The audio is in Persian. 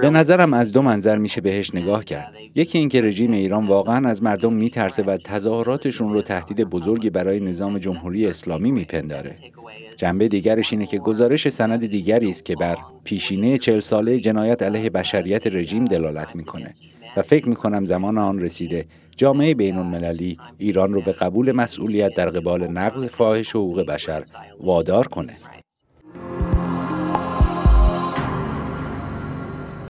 به نظرم از دو منظر میشه بهش نگاه کرد. یکی اینکه رژیم ایران واقعا از مردم میترسه و تظاهراتشون رو تهدید بزرگی برای نظام جمهوری اسلامی میپنداره. جنبه دیگرش اینه که گزارش سند دیگری است که بر پیشینه چل ساله جنایت علیه بشریت رژیم دلالت میکنه. و فکر میکنم زمان آن رسیده جامعه بین المللی ایران رو به قبول مسئولیت در قبال نقض فاحش حقوق بشر وادار کنه.